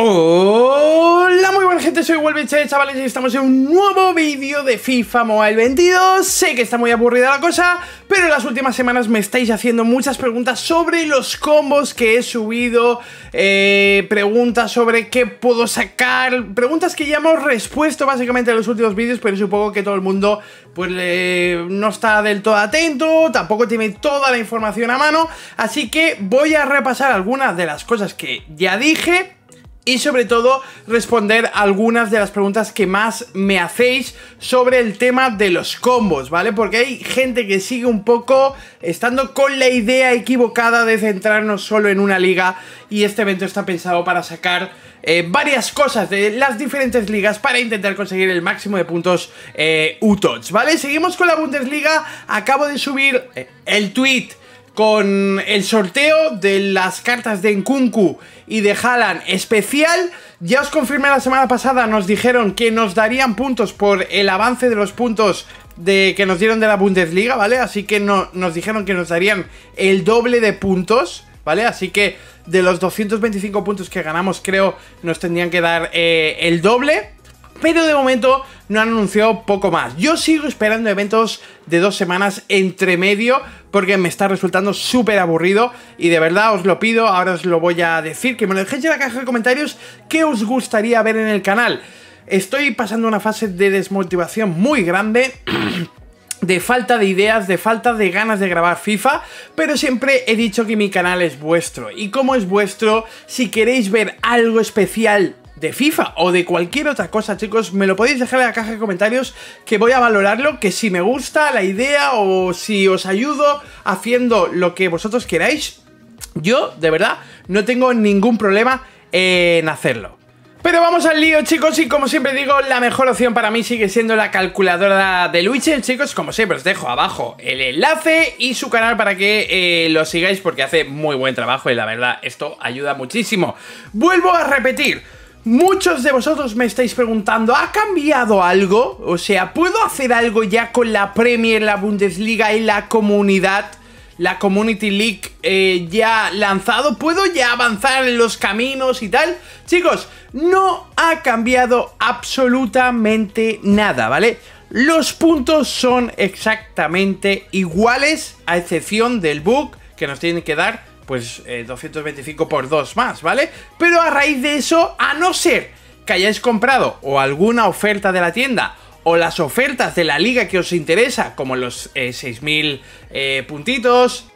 Hola, muy buena gente, soy Wolviche, eh, chavales, y estamos en un nuevo vídeo de FIFA Mobile 22. Sé que está muy aburrida la cosa, pero en las últimas semanas me estáis haciendo muchas preguntas sobre los combos que he subido, eh, preguntas sobre qué puedo sacar, preguntas que ya hemos respuesto básicamente en los últimos vídeos, pero supongo que todo el mundo pues no está del todo atento, tampoco tiene toda la información a mano, así que voy a repasar algunas de las cosas que ya dije y sobre todo responder algunas de las preguntas que más me hacéis sobre el tema de los combos, ¿vale? Porque hay gente que sigue un poco estando con la idea equivocada de centrarnos solo en una liga y este evento está pensado para sacar eh, varias cosas de las diferentes ligas para intentar conseguir el máximo de puntos eh, UTOTS, ¿vale? Seguimos con la Bundesliga, acabo de subir eh, el tweet con el sorteo de las cartas de Nkunku y de Halan especial. Ya os confirmé la semana pasada, nos dijeron que nos darían puntos por el avance de los puntos de, que nos dieron de la Bundesliga, ¿vale? Así que no, nos dijeron que nos darían el doble de puntos, ¿vale? Así que de los 225 puntos que ganamos, creo, nos tendrían que dar eh, el doble pero de momento no han anunciado poco más. Yo sigo esperando eventos de dos semanas entre medio porque me está resultando súper aburrido y de verdad os lo pido, ahora os lo voy a decir, que me lo dejéis en la caja de comentarios qué os gustaría ver en el canal. Estoy pasando una fase de desmotivación muy grande. de falta de ideas, de falta de ganas de grabar FIFA, pero siempre he dicho que mi canal es vuestro. Y como es vuestro, si queréis ver algo especial de FIFA o de cualquier otra cosa, chicos, me lo podéis dejar en la caja de comentarios que voy a valorarlo, que si me gusta la idea o si os ayudo haciendo lo que vosotros queráis, yo de verdad no tengo ningún problema en hacerlo. Pero vamos al lío, chicos, y como siempre digo, la mejor opción para mí sigue siendo la calculadora de Luichel, chicos. Como siempre, os dejo abajo el enlace y su canal para que eh, lo sigáis porque hace muy buen trabajo y la verdad, esto ayuda muchísimo. Vuelvo a repetir, Muchos de vosotros me estáis preguntando, ¿ha cambiado algo? O sea, ¿puedo hacer algo ya con la Premier, la Bundesliga y la comunidad? La Community League eh, ya lanzado, ¿puedo ya avanzar en los caminos y tal? Chicos, no ha cambiado absolutamente nada, ¿vale? Los puntos son exactamente iguales, a excepción del bug que nos tienen que dar pues 225 eh, por 2 más, ¿vale? Pero a raíz de eso, a no ser que hayáis comprado o alguna oferta de la tienda o las ofertas de la liga que os interesa, como los 6.000 eh, eh, puntitos,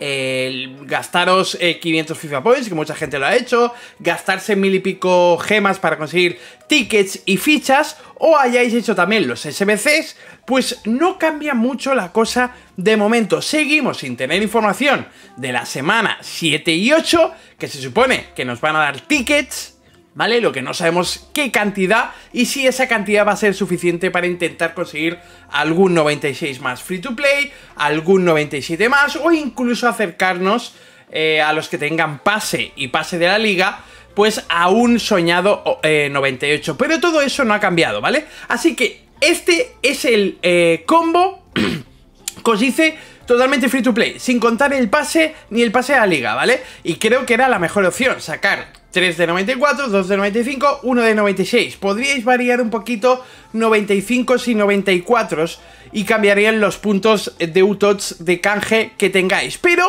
el gastaros 500 eh, FIFA Points, que mucha gente lo ha hecho, gastarse mil y pico gemas para conseguir tickets y fichas, o hayáis hecho también los SBCs, pues no cambia mucho la cosa de momento. Seguimos sin tener información de la semana 7 y 8, que se supone que nos van a dar tickets, ¿vale? Lo que no sabemos qué cantidad y si esa cantidad va a ser suficiente para intentar conseguir algún 96 más free to play, algún 97 más o incluso acercarnos eh, a los que tengan pase y pase de la liga pues a un soñado 98. Eh, Pero todo eso no ha cambiado, ¿vale? Así que este es el eh, combo que totalmente free to play, sin contar el pase ni el pase a la liga, ¿vale? Y creo que era la mejor opción, sacar 3 de 94, 2 de 95, 1 de 96. Podríais variar un poquito 95 y 94 y cambiarían los puntos de UTOTS de canje que tengáis. Pero,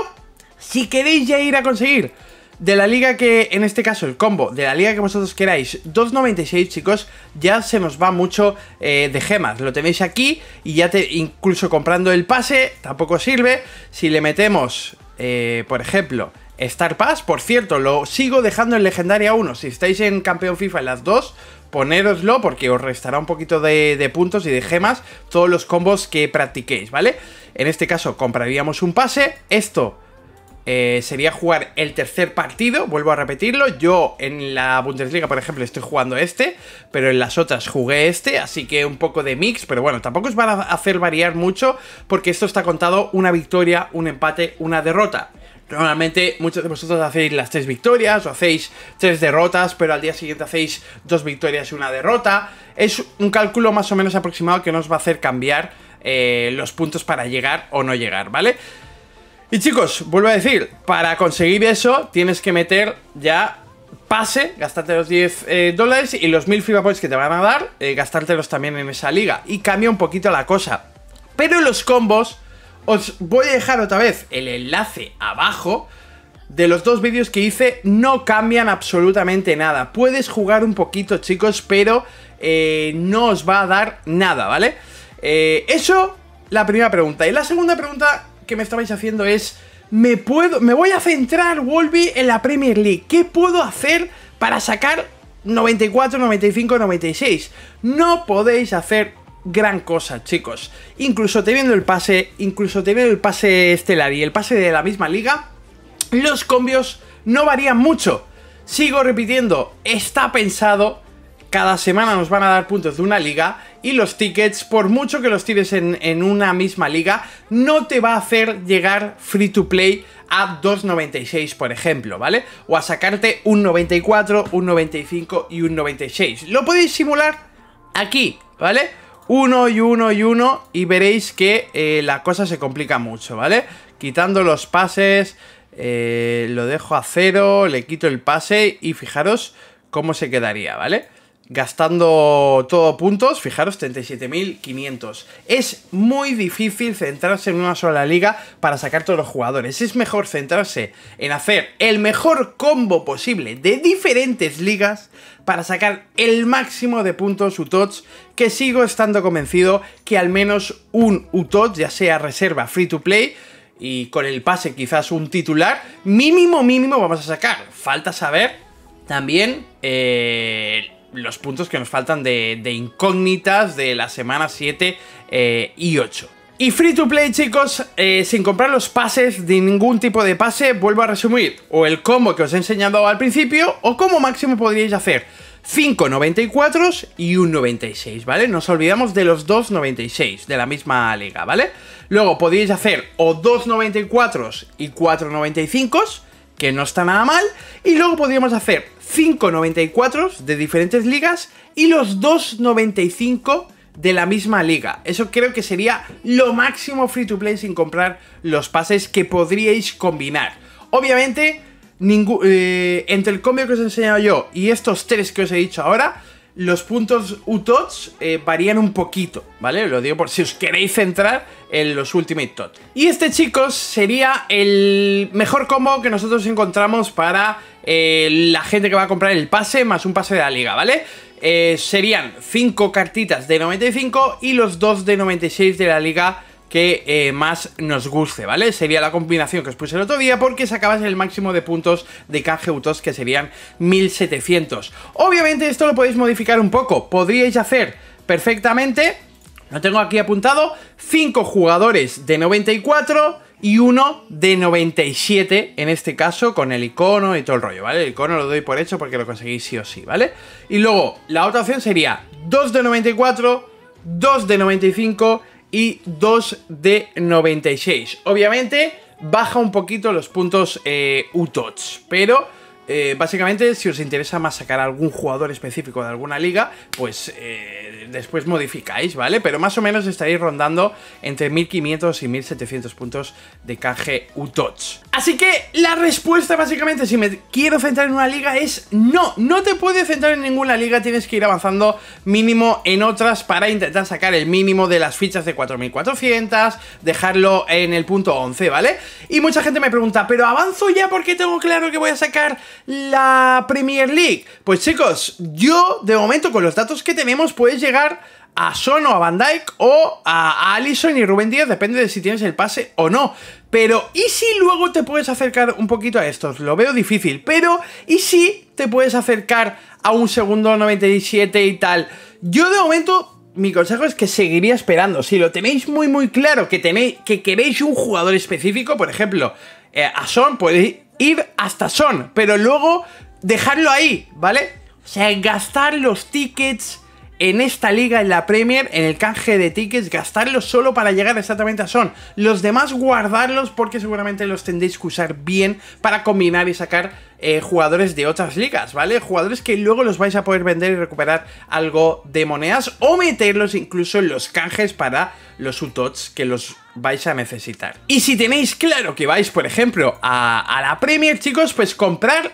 si queréis ya ir a conseguir de la liga que, en este caso el combo, de la liga que vosotros queráis, 2.96 chicos, ya se nos va mucho eh, de gemas, lo tenéis aquí y ya te, incluso comprando el pase tampoco sirve, si le metemos, eh, por ejemplo, Star Pass, por cierto, lo sigo dejando en Legendaria 1, si estáis en Campeón FIFA en las 2, ponéroslo porque os restará un poquito de, de, puntos y de gemas todos los combos que practiquéis, ¿vale? En este caso compraríamos un pase, esto eh, sería jugar el tercer partido, vuelvo a repetirlo, yo en la Bundesliga, por ejemplo, estoy jugando este, pero en las otras jugué este, así que un poco de mix, pero bueno, tampoco os van a hacer variar mucho, porque esto está contado una victoria, un empate, una derrota. Normalmente muchos de vosotros hacéis las tres victorias o hacéis tres derrotas, pero al día siguiente hacéis dos victorias y una derrota. Es un cálculo más o menos aproximado que nos va a hacer cambiar eh, los puntos para llegar o no llegar, ¿vale? vale y chicos, vuelvo a decir, para conseguir eso tienes que meter ya pase, gastarte los 10 eh, dólares y los 1000 FIFA Points que te van a dar, eh, gastártelos también en esa liga. Y cambia un poquito la cosa. Pero los combos, os voy a dejar otra vez el enlace abajo de los dos vídeos que hice, no cambian absolutamente nada. Puedes jugar un poquito, chicos, pero eh, no os va a dar nada, ¿vale? eso, la primera pregunta. Y la segunda pregunta me estabais haciendo es... Me, puedo, me voy a centrar, Wolby, en la Premier League. ¿Qué puedo hacer para sacar 94, 95, 96? No podéis hacer gran cosa, chicos. Incluso teniendo el pase, incluso teniendo el pase estelar y el pase de la misma liga, los cambios no varían mucho. Sigo repitiendo, está pensado cada semana nos van a dar puntos de una liga y los tickets, por mucho que los tires en, una misma liga, no te va a hacer llegar free to play a 2.96, por ejemplo, ¿vale? O a sacarte un 94, un 95 y un 96. Lo podéis simular aquí, ¿vale? Uno y uno y uno y veréis que eh, la cosa se complica mucho, ¿vale? Quitando los pases, eh, lo dejo a cero, le quito el pase y fijaros cómo se quedaría, ¿vale? gastando todo puntos, fijaros, 37.500. Es muy difícil centrarse en una sola liga para sacar todos los jugadores. Es mejor centrarse en hacer el mejor combo posible de diferentes ligas para sacar el máximo de puntos UTOTS, que sigo estando convencido que al menos un UTOTS, ya sea reserva free to play, y con el pase quizás un titular, mínimo mínimo vamos a sacar. Falta saber también eh, los puntos que nos faltan de, incógnitas de la semana 7 eh, y 8. Y free to play, chicos, eh, sin comprar los pases de ningún tipo de pase, vuelvo a resumir. O el combo que os he enseñado al principio, o como máximo podríais hacer 5.94 y un 96, ¿vale? Nos olvidamos de los 2,96 de la misma liga, ¿vale? Luego podríais hacer o 2.94 y 4.95, que no está nada mal, y luego podríamos hacer 5.94 de diferentes ligas y los 2.95 de la misma liga. Eso creo que sería lo máximo free to play sin comprar los pases que podríais combinar. Obviamente, ningún, eh, entre el cambio que os he enseñado yo y estos tres que os he dicho ahora, los puntos u eh, varían un poquito, ¿vale? Lo digo por si os queréis centrar en los Ultimate TOTS. Y este, chicos, sería el mejor combo que nosotros encontramos para eh, la gente que va a comprar el pase más un pase de la liga, ¿vale? Eh, serían 5 cartitas de 95 y los 2 de 96 de la liga que eh, más nos guste, ¿vale? Sería la combinación que os puse el otro día porque sacabas el máximo de puntos de canje 2 que serían 1700. Obviamente esto lo podéis modificar un poco, podríais hacer perfectamente, lo tengo aquí apuntado, 5 jugadores de 94 y uno de 97 en este caso con el icono y todo el rollo, ¿vale? El icono lo doy por hecho porque lo conseguís sí o sí, ¿vale? Y luego la otra opción sería 2 de 94, 2 de 95 y 2 de 96. Obviamente baja un poquito los puntos eh, UTOTS, pero eh, básicamente, si os interesa más sacar algún jugador específico de alguna liga, pues eh, después modificáis, ¿vale? Pero más o menos estaréis rondando entre 1500 y 1700 puntos de u Touch. Así que la respuesta, básicamente, si me quiero centrar en una liga, es no. No te puedes centrar en ninguna liga, tienes que ir avanzando mínimo en otras para intentar sacar el mínimo de las fichas de 4400, dejarlo en el punto 11, ¿vale? Y mucha gente me pregunta, ¿pero avanzo ya porque tengo claro que voy a sacar la Premier League. Pues chicos, yo de momento con los datos que tenemos puedes llegar a Son o a Van Dyke o a Allison y Rubén Díaz, depende de si tienes el pase o no. Pero, ¿y si luego te puedes acercar un poquito a estos? Lo veo difícil, pero ¿y si te puedes acercar a un segundo 97 y tal? Yo de momento mi consejo es que seguiría esperando. Si lo tenéis muy muy claro, que, tenéis, que queréis un jugador específico, por ejemplo, eh, a Son podéis ir hasta Son, pero luego dejarlo ahí, ¿vale? O sea, gastar los tickets en esta liga, en la Premier, en el canje de tickets, gastarlos solo para llegar exactamente a Son. Los demás guardarlos porque seguramente los tendréis que usar bien para combinar y sacar eh, jugadores de otras ligas, ¿vale? Jugadores que luego los vais a poder vender y recuperar algo de monedas o meterlos incluso en los canjes para los utots que los vais a necesitar. Y si tenéis claro que vais, por ejemplo, a, la Premier, chicos, pues comprar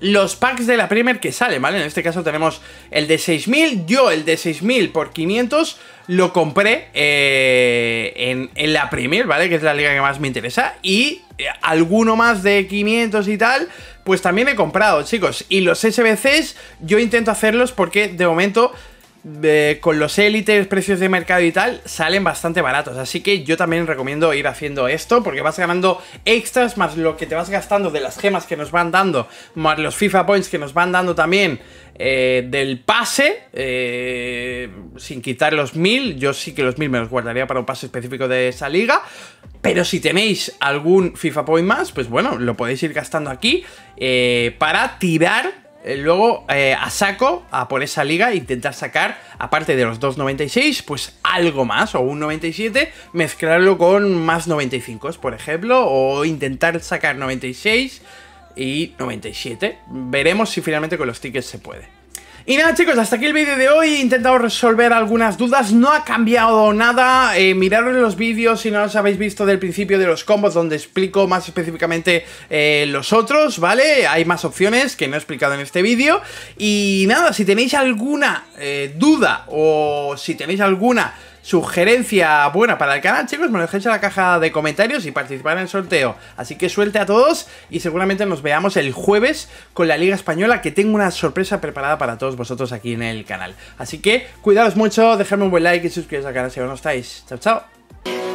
los packs de la Premier que salen, ¿vale? En este caso tenemos el de 6000, yo el de 6000 por 500 lo compré eh, en, la Premier, ¿vale? Que es la liga que más me interesa y eh, alguno más de 500 y tal, pues también he comprado, chicos. Y los SBCs yo intento hacerlos porque de momento con los élites, precios de mercado y tal, salen bastante baratos. Así que yo también recomiendo ir haciendo esto porque vas ganando extras más lo que te vas gastando de las gemas que nos van dando, más los FIFA Points que nos van dando también. Eh, del pase, eh, sin quitar los mil yo sí que los mil me los guardaría para un pase específico de esa liga, pero si tenéis algún FIFA Point más, pues bueno, lo podéis ir gastando aquí eh, para tirar eh, luego eh, a saco a por esa liga intentar sacar, aparte de los 2.96, pues algo más, o un 97, mezclarlo con más 95, por ejemplo, o intentar sacar 96 y 97. Veremos si finalmente con los tickets se puede. Y nada chicos, hasta aquí el vídeo de hoy, he intentado resolver algunas dudas, no ha cambiado nada, eh, mirad los vídeos si no los habéis visto del principio de los combos donde explico más específicamente eh, los otros, ¿vale? Hay más opciones que no he explicado en este vídeo y nada, si tenéis alguna eh, duda o si tenéis alguna Sugerencia buena para el canal, chicos, me lo dejéis en la caja de comentarios y participar en el sorteo. Así que suelte a todos y seguramente nos veamos el jueves con la Liga Española, que tengo una sorpresa preparada para todos vosotros aquí en el canal. Así que cuidaos mucho, dejadme un buen like y suscribiros al canal si aún no estáis. Chao, chao.